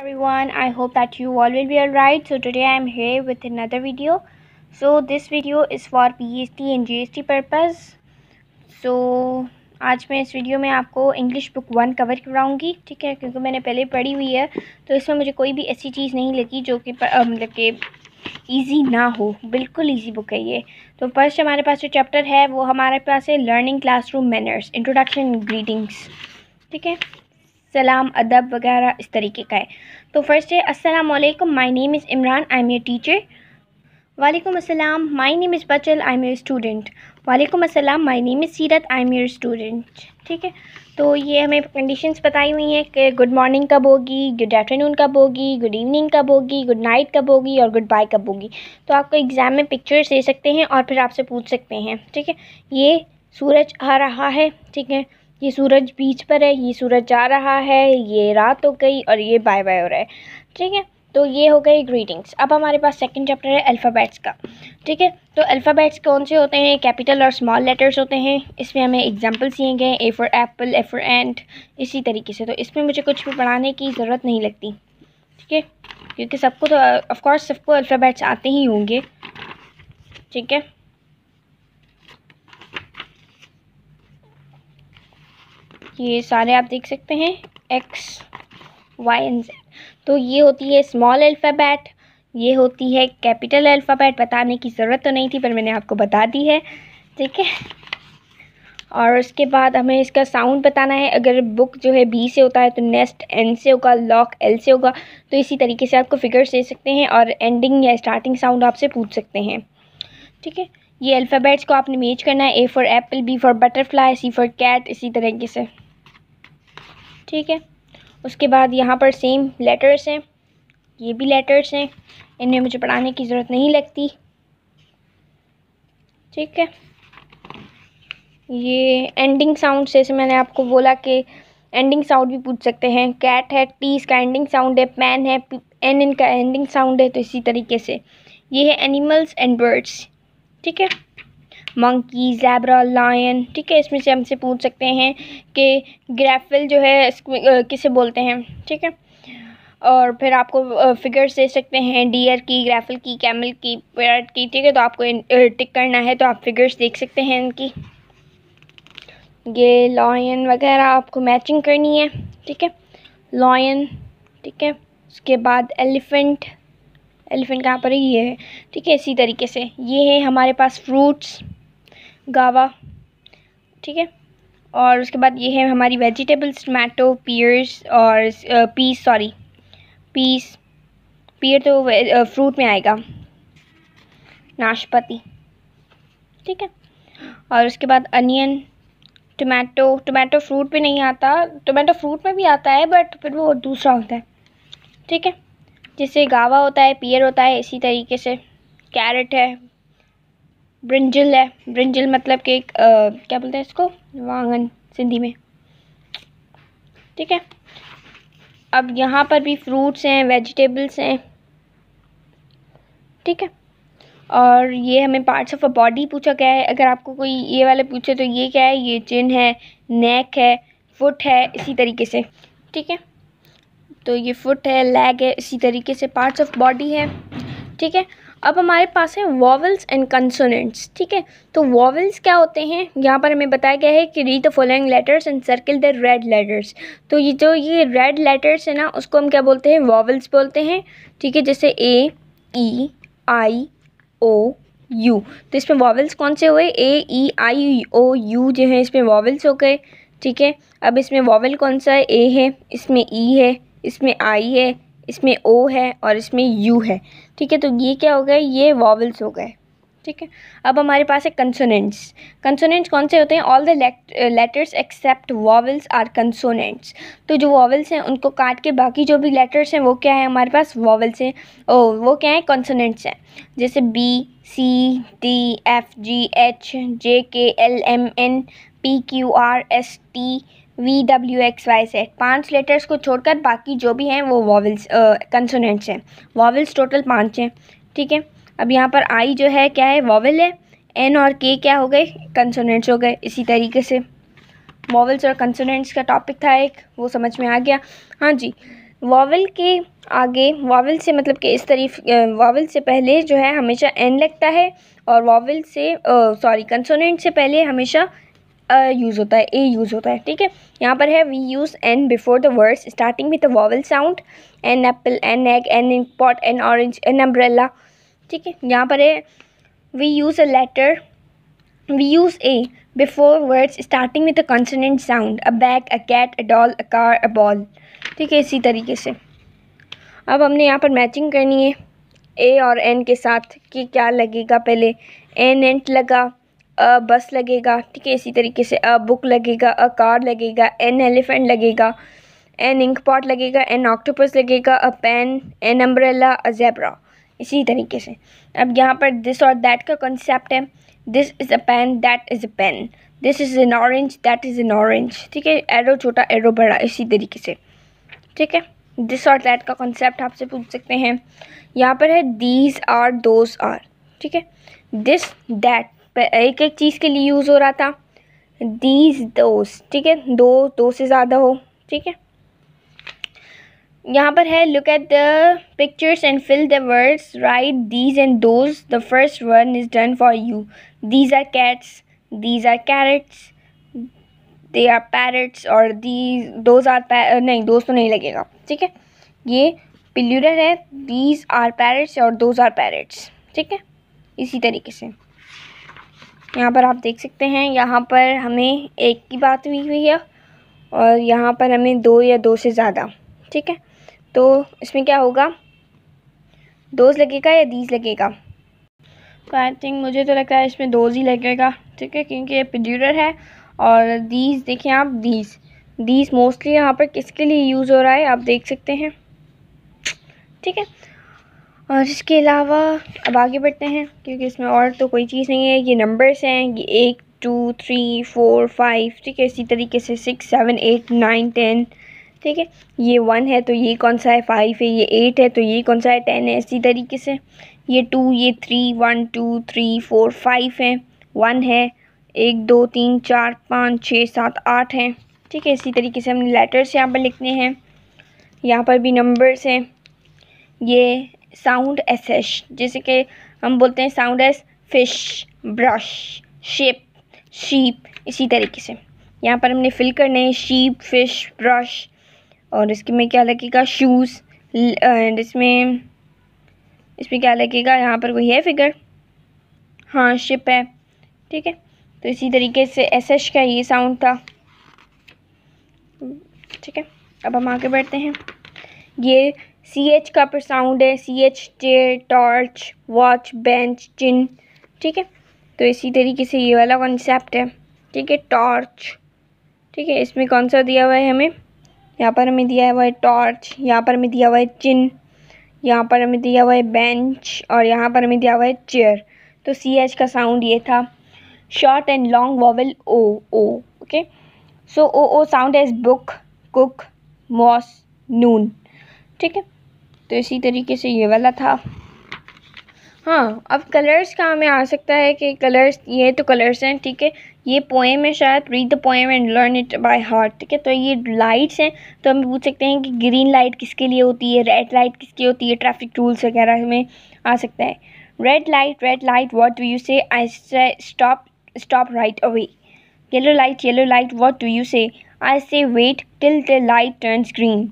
everyone i hope that you all will be all right so today i am here with another video so this video is for pst and gst purpose so आज मैं इस video में आपको English book one cover कराऊंगी ठीक है क्योंकि मैंने पहले पढ़ी हुई है तो इसमें मुझे कोई भी ऐसी चीज़ नहीं लगी जो कि मतलब कि ईजी ना हो बिल्कुल ईजी बुक है ये तो फर्स्ट हमारे पास जो चैप्टर है वो हमारे पास है learning classroom manners introduction greetings ठीक है सलाम अदब वगैरह इस तरीके का है तो फर्स्ट है अस्सलाम वालेकुम my name is Imran I am a teacher वालेकुम अस्सलाम माय नेम इज़ बचल आई एम योर स्टूडेंट वालेकुम अस्सलाम माय नेम इज़ सीरत आई एम योर स्टूडेंट ठीक है तो ये हमें कंडीशंस बताई हुई हैं कि गुड मॉर्निंग कब होगी गुड आफ्टरनून कब होगी गुड इवनिंग कब होगी गुड नाइट कब होगी और गुड बाय कब होगी तो आपको एग्ज़ाम में पिक्चर्स दे सकते हैं और फिर आपसे पूछ सकते हैं ठीक है ये सूरज आ रहा है ठीक है ये सूरज बीच पर है ये सूरज जा रहा है ये रात हो गई और ये बाय बाय हो रहा है ठीक है तो ये हो गई ग्रीटिंग्स अब हमारे पास सेकंड चैप्टर है अल्फ़ाबेट्स का ठीक है तो अल्फ़ाबेट्स कौन से होते हैं कैपिटल और स्मॉल लेटर्स होते हैं इसमें हमें एग्जांपल्स दिए गए A for apple A for and इसी तरीके से तो इसमें मुझे कुछ भी पढ़ाने की ज़रूरत नहीं लगती ठीक है क्योंकि सबको तो ऑफकोर्स सबको अल्फ़ाबेट्स आते ही होंगे ठीक है ये सारे आप देख सकते हैं एक्स वाई एंड तो ये होती है स्मॉल अल्फ़ाबेट ये होती है कैपिटल अल्फ़ाबेट बताने की ज़रूरत तो नहीं थी पर मैंने आपको बता दी है ठीक है और उसके बाद हमें इसका साउंड बताना है अगर बुक जो है बी से होता है तो नेस्ट एन से होगा लॉक एल से होगा तो इसी तरीके से आपको फिगर्स दे सकते हैं और एंडिंग या स्टार्टिंग साउंड आपसे पूछ सकते हैं ठीक है ये अल्फ़ाबेट्स को आपने मेज करना है A for apple B for butterfly C for cat इसी तरीके से ठीक है उसके बाद यहाँ पर सेम लेटर्स हैं ये भी लेटर्स हैं इन्हें मुझे पढ़ाने की ज़रूरत नहीं लगती ठीक है ये एंडिंग साउंड जैसे मैंने आपको बोला कि एंडिंग साउंड भी पूछ सकते हैं कैट है टी इसका एंडिंग साउंड है पैन है एन इनका एंडिंग साउंड है तो इसी तरीके से ये है एनिमल्स एंड बर्ड्स ठीक है मंकी जैबरा लायन ठीक है इसमें से हमसे पूछ सकते हैं कि ग्रैफल जो है किसे बोलते हैं ठीक है और फिर आपको फिगर्स दे सकते हैं डियर की ग्रैफिल की कैमल की पैरट की ठीक है तो आपको टिक करना है तो आप फिगर्स देख सकते हैं इनकी ये लॉयन वगैरह आपको मैचिंग करनी है ठीक है लॉयन ठीक है उसके बाद एलिफेंट एलिफेंट कहाँ पर है ये है ठीक है इसी तरीके से ये है हमारे पास फ्रूट्स गावा ठीक है और उसके बाद ये है हमारी वेजिटेबल्स टमाटो पीयर्स और पीस सॉरी पीस पीयर तो फ्रूट में आएगा नाशपाती ठीक है और उसके बाद अनियन टमाटो टमाटो फ्रूट पे नहीं आता टमाटो फ्रूट में भी आता है बट फिर वो दूसरा होता है ठीक है जैसे गावा होता है पियर होता है इसी तरीके से कैरेट है ब्रिंजल है ब्रिंजल मतलब कि एक आ, क्या बोलते हैं इसको वांगन सिंधी में ठीक है अब यहाँ पर भी फ्रूट्स हैं वेजिटेबल्स हैं ठीक है और ये हमें पार्ट्स ऑफ अ बॉडी पूछा गया है अगर आपको कोई ये वाले पूछे तो ये क्या है ये चिन है नेक है फुट है इसी तरीके से ठीक है तो ये फुट है लेग है इसी तरीके से पार्ट्स ऑफ बॉडी है ठीक है अब हमारे पास है वॉवल्स एंड कंसोनेंट्स ठीक है तो वॉवल्स क्या होते हैं यहाँ पर हमें बताया गया है कि read the following letters and circle the red letters तो ये जो ये रेड लेटर्स है ना उसको हम क्या बोलते हैं वॉवल्स बोलते हैं ठीक है जैसे ए ई आई ओ यू तो इसमें वॉवल्स कौन से हुए ए ई आई ओ यू जो है इसमें वॉवल्स हो गए ठीक है अब इसमें वॉवल कौन सा है ए है इसमें ई e है इसमें आई है इसमें ओ है और इसमें यू है ठीक है तो ये क्या हो गए ये वॉवल्स हो गए ठीक है अब हमारे पास है कंसोनेंट्स कंसोनेंट्स कौन से होते हैं all the letters except vowels are consonants तो जो वॉवल्स हैं उनको काट के बाकी जो भी लेटर्स हैं वो क्या है हमारे पास वॉवल्स हैं ओ oh, वो क्या है कंसोनेंट्स हैं जैसे B C D F G H J K L M N P Q R S T V W X Y सेट पांच लेटर्स को छोड़कर बाकी जो भी हैं वो वॉवल्स कंसोनेंट्स हैं वॉवल्स टोटल पाँच हैं ठीक है अब यहाँ पर आई जो है क्या है वॉवल है एन और के क्या हो गए कंसोनेंट्स हो गए इसी तरीके से वॉवल्स और कंसोनेंट्स का टॉपिक था एक वो समझ में आ गया हाँ जी वॉवल के आगे वॉवल से मतलब कि इस तरीफ वॉवल से पहले जो है हमेशा एन लगता है और वॉवल से सॉरी कंसोनेंट से पहले हमेशा अ यूज़ होता है ए यूज़ होता है ठीक है यहाँ पर है we use an before the words starting with the vowel sound an apple an egg an ink pot an orange an umbrella ठीक है यहाँ पर है we use a letter we use a before words starting with a consonant sound a bag a cat a doll a car a ball ठीक है इसी तरीके से अब हमने यहाँ पर मैचिंग करनी है ए और एन के साथ कि क्या लगेगा पहले एन एंट लगा अ बस लगेगा ठीक है इसी तरीके से अ बुक लगेगा अ कार लगेगा एन एलिफेंट लगेगा एन इंक पॉट लगेगा एन ऑक्टोपस लगेगा a pen an umbrella a zebra इसी तरीके से अब यहाँ पर दिस और दैट का कॉन्सेप्ट है this is a pen that is a pen this is an orange that is an orange ठीक है एरो छोटा एरो बड़ा इसी तरीके से ठीक है दिस और दैट का कॉन्सेप्ट आपसे पूछ सकते हैं यहाँ पर है दीज आर दोज आर ठीक है दिस दैट एक एक चीज़ के लिए यूज़ हो रहा था दीज दोज ठीक है दो दो से ज़्यादा हो ठीक है यहाँ पर है look at the pictures and fill the words right these and those the first word is done for you these are cats these are carrots they are parrots और दीज दोज आर नहीं those तो नहीं लगेगा ठीक है ये पिल्यूर है दीज आर पैरट्स और दोज आर पैरट्स ठीक है इसी तरीके से यहाँ पर आप देख सकते हैं यहाँ पर हमें एक की बात हुई हुई है और यहाँ पर हमें दो या दो से ज़्यादा ठीक है तो इसमें क्या होगा दोज लगेगा या दीज लगेगा तो आई थिंक मुझे तो लगता है इसमें दोज ही लगेगा ठीक है क्योंकि ये प्रोड्यूटर है और दीज देखें आप दीज दीज मोस्टली यहाँ पर किसके लिए यूज़ हो रहा है आप देख सकते हैं ठीक है और इसके अलावा अब आगे बढ़ते हैं क्योंकि इसमें और तो कोई चीज़ नहीं है ये नंबर्स हैं ये एक टू थ्री फोर फाइव ठीक है इसी तरीके से six seven eight nine ten ठीक है ये वन है तो ये कौन सा है फाइव है ये एट है तो ये कौन सा है टेन है इसी तरीके से ये टू ये three one two three four five है वन है एक दो तीन चार पाँच छः सात आठ हैं ठीक है इसी तरीके से हमने लेटर्स यहाँ पर लिखने हैं यहाँ पर भी नंबर्स हैं ये साउंड एस जैसे कि हम बोलते हैं sound S fish brush shape sheep इसी तरीके से यहाँ पर हमने फिल करने हैं शीप फिश ब्रश और इसके में क्या लगेगा शूज़ एंड इसमें इसमें क्या लगेगा यहाँ पर वही है फिगर हाँ शिप है ठीक है तो इसी तरीके से एस का ये साउंड था ठीक है अब हम आगे बढ़ते हैं ये सी एच का पर साउंड है सी एच चे टॉर्च वॉच बेंच चिन ठीक है तो इसी तरीके से ये वाला कॉन्सेप्ट है ठीक है टॉर्च ठीक है इसमें कौन सा दिया हुआ है हमें यहाँ पर हमें दिया हुआ है टॉर्च यहाँ पर हमें दिया हुआ है चिन यहाँ पर हमें दिया हुआ है बेंच और यहाँ पर हमें दिया हुआ है चेयर तो सी एच का साउंड ये था short and long vowel O O okay so O O sound as book cook moss noon ठीक है तो इसी तरीके से ये वाला था हाँ अब कलर्स का हमें आ सकता है कि कलर्स ये तो कलर्स हैं ठीक है ये पोएम है शायद read the poem and learn it by heart ठीक है तो ये लाइट्स हैं तो हम पूछ सकते हैं कि ग्रीन लाइट किसके लिए होती है रेड लाइट किसकी होती है ट्रैफिक रूल्स वगैरह में आ सकता है red light red light what do you say I stop stop right away yellow light yellow light what do you say I say wait till the light turns green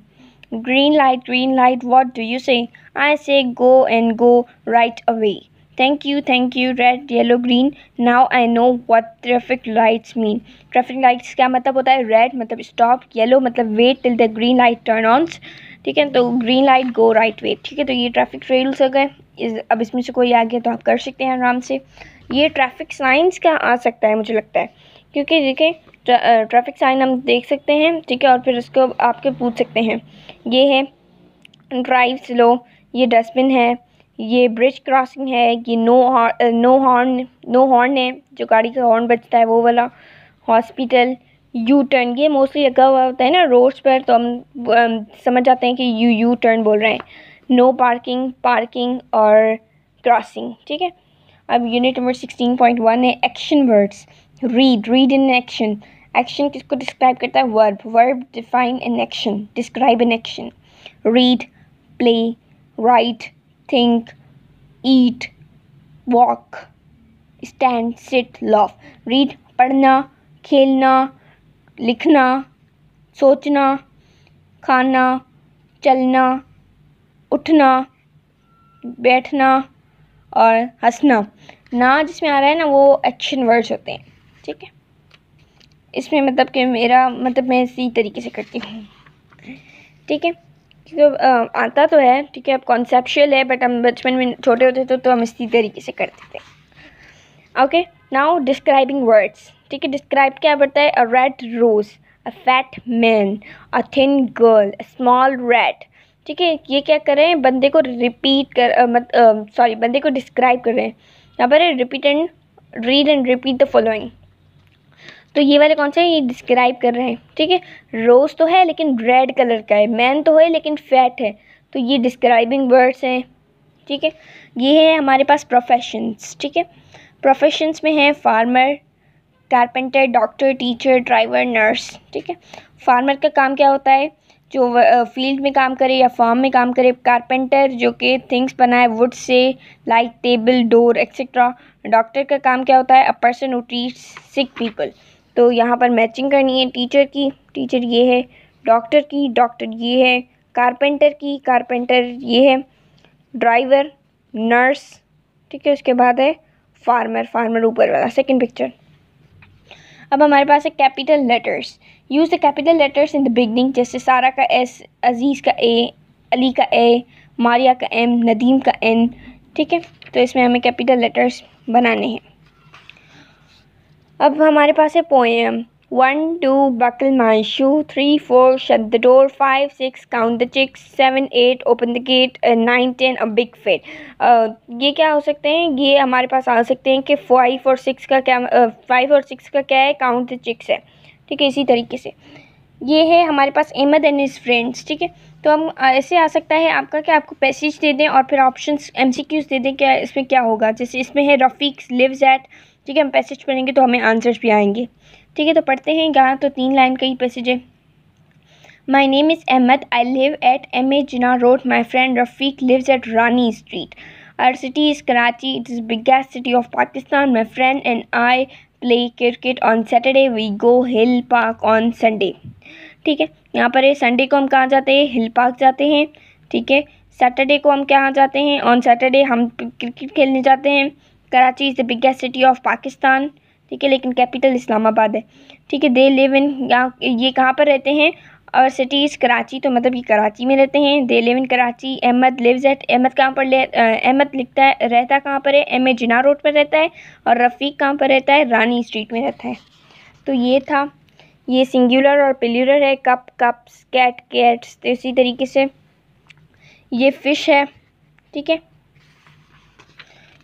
Green light, green light, what do you say? I say go and go right away. Thank you, thank you, red yellow green now i know what traffic lights mean traffic lights क्या matlab hota hai red matlab stop yellow matlab wait till the green light turn ऑन्स ठीक है तो green light go right way ठीक है तो ये traffic rules हो गए इस अब इसमें से कोई आ गया तो आप कर सकते हैं आराम से ये ट्रैफिक साइंस का आ सकता है मुझे लगता है क्योंकि देखें ट्रैफिक साइन हम देख सकते हैं ठीक है और फिर उसको आपके पूछ सकते हैं ये है ड्राइव स्लो ये डस्टबिन है ये ब्रिज क्रॉसिंग है ये no no horn no horn है जो गाड़ी का हॉर्न बजता है वो वाला हॉस्पिटल यू टर्न ये मोस्टली लगा हुआ होता है ना रोड्स पर तो हम समझ जाते हैं कि यू यू टर्न बोल रहे हैं नो पार्किंग पार्किंग और क्रॉसिंग ठीक है अब unit number sixteen point one है action words read read in action action किसको डिस्क्राइब करता है verb verb define an action describe an action read play write think eat walk stand sit love read पढ़ना खेलना लिखना सोचना खाना चलना उठना बैठना और हंसना ना जिसमें आ रहा है ना वो एक्शन वर्ड्स होते हैं ठीक है इसमें मतलब कि मेरा मतलब मैं इसी तरीके से करती हूँ ठीक है क्योंकि तो, आता तो है ठीक है अब कॉन्सेप्शल है बट हम बचपन में छोटे होते थे तो हम इसी तरीके से करते थे ओके नाउ डिस्क्राइबिंग वर्ड्स ठीक है डिस्क्राइब क्या बढ़ता है a red rose a fat man a thin girl a small red ठीक है ये क्या कर रहे हैं बंदे को रिपीट कर सॉरी बंदे को डिस्क्राइब कर रहे हैं यहाँ पर repeat and read and repeat the following तो ये वाले कौन से हैं ये डिस्क्राइब कर रहे हैं ठीक है रोज़ तो है लेकिन रेड कलर का है मैन तो है लेकिन फैट है तो ये डिस्क्राइबिंग वर्ड्स हैं ठीक है ये है हमारे पास प्रोफेशंस ठीक है प्रोफेशंस में हैं farmer carpenter doctor teacher driver nurse ठीक है फार्मर का काम क्या होता है जो फील्ड में काम करे या फार्म में काम करे कारपेंटर जो कि थिंग्स बनाए वुड से like table door etcetera doctor का काम क्या होता है a person who treats sick people तो यहाँ पर मैचिंग करनी है टीचर की टीचर ये है डॉक्टर की डॉक्टर ये है कारपेंटर की कारपेंटर ये है ड्राइवर नर्स ठीक है उसके बाद है फार्मर फार्मर ऊपर वाला सेकंड पिक्चर अब हमारे पास है capital letters use the capital letters in the beginning जैसे सारा का एस अजीज़ का ए अली का ए मारिया का एम नदीम का एन ठीक है तो इसमें हमें कैपिटल लेटर्स बनाने हैं अब हमारे पास है poem one two buckle my shoe three four shut the door five six count the chicks seven eight open the gate nine ten a big fat ये क्या हो सकते हैं ये हमारे पास आ सकते हैं कि फाइव और सिक्स का क्या फाइव uh, और सिक्स का क्या है काउंट द चिक्स है ठीक है इसी तरीके से ये है हमारे पास अहमद एंड इज फ्रेंड्स ठीक है तो हम ऐसे आ सकता है आपका कि आपको पैसेज दे दें और फिर ऑप्शंस एमसीक्यूज दे दें क्या इसमें क्या होगा जैसे इसमें है रफ़ीक लिव्स एट ठीक है हम पैसेज पढ़ेंगे तो हमें आंसर्स भी आएंगे ठीक है तो पढ़ते हैं यहाँ तो तीन लाइन का ही पैसेज है my name is Ahmed I live at M A Jinnah road my friend Rafiq lives at Rani street our city is Karachi it is biggest city of Pakistan my friend and I play cricket on Saturday we go hill park on Sunday ठीक है यहाँ पर Sunday को हम कहाँ जाते हैं hill park जाते हैं ठीक है सैटरडे को हम कहाँ जाते हैं ऑन सैटरडे हम क्रिकेट खेलने जाते हैं Karachi is the biggest city of Pakistan ठीक है लेकिन कैपिटल इस्लामाबाद है ठीक है दे लिव इन यहाँ ये कहाँ पर रहते हैं और सिटी इज़ कराची तो मतलब ये कराची में रहते हैं they live in Karachi Ahmed lives at Ahmed कहाँ पर ले अहमद लिखता है रहता कहाँ पर है एम ए जिना रोड पर रहता है और रफ़ीक कहाँ पर रहता है रानी स्ट्रीट में रहता है तो ये था ये सिंगुलर और पिलुलर है कप कप्स कैट कैट्स तो इसी तरीके से ये फ़िश है ठीक है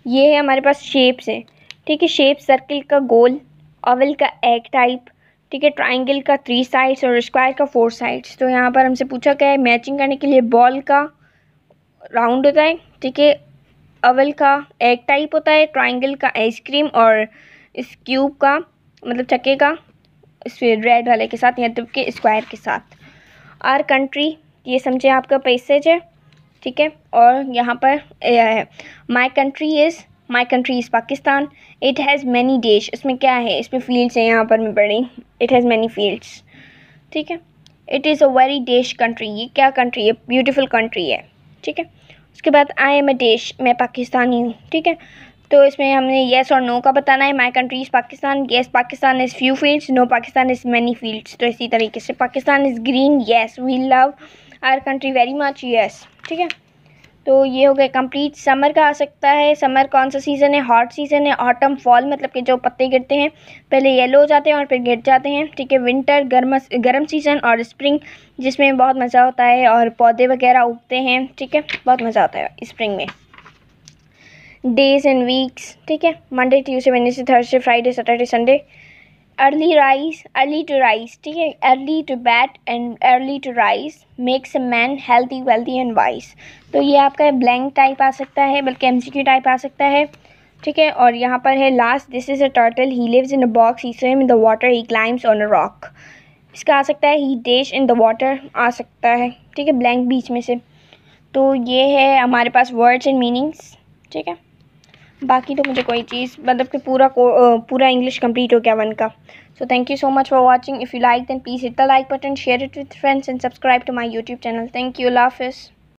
ये है हमारे पास शेप्स है ठीक है शेप सर्कल का गोल ओवल का एग टाइप ठीक है ट्राइंगल का थ्री साइड्स और स्क्वायर का फोर साइड्स तो यहाँ पर हमसे पूछा गया है मैचिंग करने के लिए बॉल का राउंड होता है ठीक है अवल का एग टाइप होता है ट्राइंगल का आइसक्रीम और इस क्यूब का मतलब चक्के का इस रेड वाले के साथ या दुबके के स्क्वायर के साथ आर कंट्री ये समझे आपका पैसेज है ठीक है और यहाँ पर है my country is my country is Pakistan it has many dash इसमें क्या है इसमें फील्ड्स हैं यहाँ पर मैं पढ़ी इट हैज़ मैनी फील्ड्स ठीक है it is a very dash country ये क्या कंट्री है ब्यूटिफुल कंट्री है ठीक है उसके बाद आई एम अ देश मैं पाकिस्तानी हूँ ठीक है तो इसमें हमने येस और नो का बताना है my country is Pakistan yes Pakistan is few fields no Pakistan is many fields तो इसी तरीके से Pakistan is green yes we love our country very much yes ठीक है तो ये हो गया कंप्लीट समर का आ सकता है समर कौन सा सीज़न है हॉट सीज़न है ऑटम फॉल मतलब कि जो पत्ते गिरते हैं पहले येलो हो जाते हैं और फिर गिर जाते हैं ठीक है विंटर गर्म गर्म सीज़न और स्प्रिंग जिसमें बहुत मज़ा होता है और पौधे वगैरह उगते हैं ठीक है बहुत मज़ा आता है स्प्रिंग में डेज एंड वीक्स ठीक है Monday Tuesday Wednesday Thursday Friday Saturday Sunday early rise early to rise ठीक है early to bed and early to rise makes a man healthy wealthy and wise तो ये आपका ब्लैंक टाइप आ सकता है बल्कि एम टाइप आ सकता है ठीक है और यहाँ पर है last this is a turtle he lives in a box he swim in the water he climbs on a rock इसका आ सकता है he dash in the water आ सकता है ठीक है ब्लैंक बीच में से तो ये है हमारे पास वर्ड्स एंड मीनिंग्स ठीक है बाकी तो मुझे कोई चीज़ मतलब कि पूरा पूरा इंग्लिश कंप्लीट हो गया वन का so thank you so much for watching if you like then please hit the like button share it with friends and subscribe to my YouTube channel thank you लाफिज़